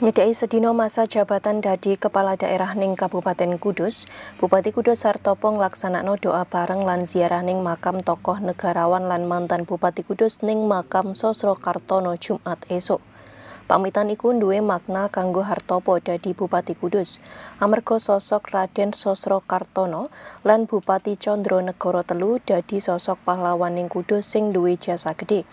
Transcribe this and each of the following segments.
Nyedai sedino masa jabatan dadi Kepala Daerah Ning Kabupaten Kudus, Bupati Kudus Hartopo laksanakno doa bareng lan ziarah ning makam tokoh negarawan lan mantan Bupati Kudus ning makam Sosro Kartono Jumat esok. Pamitan iku duwe makna kanggo Hartopo dadi Bupati Kudus, amarga sosok Raden Sosro Kartono lan Bupati Condro Negoro Telu dadi sosok pahlawan ning Kudus sing duwe jasa gedhe.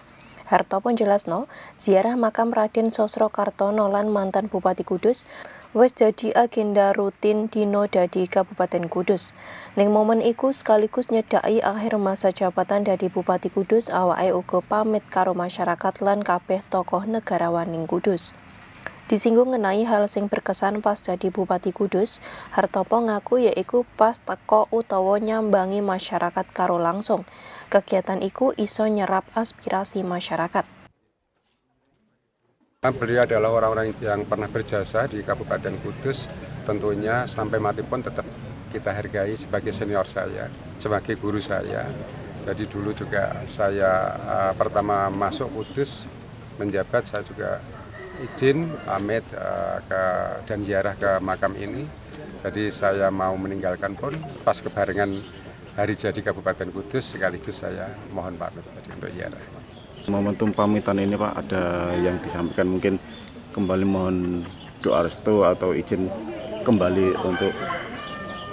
Harto pun jelas no, ziarah makam Raden Sosro Kartono lan mantan Bupati Kudus wis jadi agenda rutin dino dadi Kabupaten Kudus. Ning momen iku sekaligus nyedai akhir masa jabatan dadi Bupati Kudus awake uga pamit karo masyarakat lan kabeh tokoh negarawan ning Kudus. Disinggung mengenai hal sing berkesan pas jadi Bupati Kudus, Hartopo ngaku yaiku pas teko utawa nyambangi masyarakat karo langsung. Kegiatan iku iso nyerap aspirasi masyarakat. Beliau adalah orang-orang yang pernah berjasa di Kabupaten Kudus, tentunya sampai mati pun tetap kita hargai sebagai senior saya, sebagai guru saya. Jadi dulu juga saya uh, pertama masuk Kudus menjabat, saya juga izin pamit eh, ke, dan ziarah ke makam ini. Jadi saya mau meninggalkan pun pas kebarengan hari jadi Kabupaten Kudus sekaligus saya mohon pamit tadi untuk ziarah. Momentum pamitan ini Pak ada yang disampaikan mungkin kembali mohon doa restu atau izin kembali untuk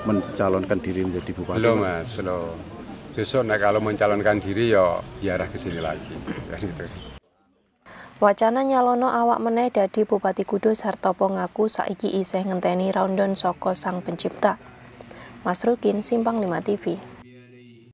mencalonkan diri menjadi bupati. Belum Mas, belum. Besok nah, kalau mencalonkan diri ya ziarah ke sini lagi. gitu. Wacana nyalono awak meneh dadi Bupati Kudus Hartopo ngaku saiki isih ngenteni rondon saka Sang Pencipta. Mas Rukin Simpang 5 TV.